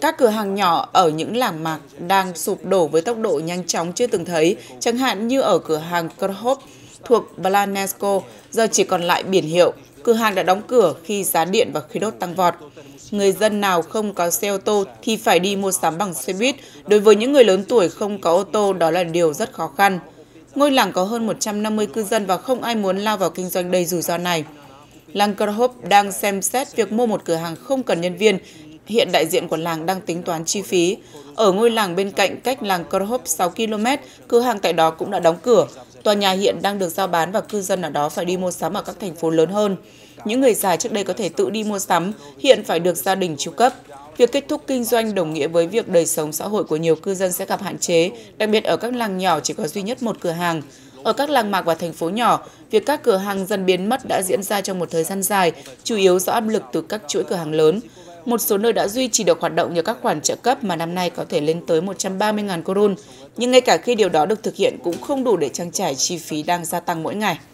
Các cửa hàng nhỏ ở những làng mạc đang sụp đổ với tốc độ nhanh chóng chưa từng thấy, chẳng hạn như ở cửa hàng Krhov thuộc Blanesco, giờ chỉ còn lại biển hiệu. Cửa hàng đã đóng cửa khi giá điện và khí đốt tăng vọt. Người dân nào không có xe ô tô thì phải đi mua sắm bằng xe buýt. Đối với những người lớn tuổi không có ô tô, đó là điều rất khó khăn. Ngôi làng có hơn 150 cư dân và không ai muốn lao vào kinh doanh đầy rủi ro này. Làng Kerhop đang xem xét việc mua một cửa hàng không cần nhân viên hiện đại diện của làng đang tính toán chi phí. Ở ngôi làng bên cạnh cách làng Korhop 6 km, cửa hàng tại đó cũng đã đóng cửa. Tòa nhà hiện đang được giao bán và cư dân ở đó phải đi mua sắm ở các thành phố lớn hơn. Những người già trước đây có thể tự đi mua sắm, hiện phải được gia đình chu cấp. Việc kết thúc kinh doanh đồng nghĩa với việc đời sống xã hội của nhiều cư dân sẽ gặp hạn chế, đặc biệt ở các làng nhỏ chỉ có duy nhất một cửa hàng. Ở các làng mạc và thành phố nhỏ, việc các cửa hàng dần biến mất đã diễn ra trong một thời gian dài, chủ yếu do áp lực từ các chuỗi cửa hàng lớn. Một số nơi đã duy trì được hoạt động nhờ các khoản trợ cấp mà năm nay có thể lên tới 130.000 korun nhưng ngay cả khi điều đó được thực hiện cũng không đủ để trang trải chi phí đang gia tăng mỗi ngày.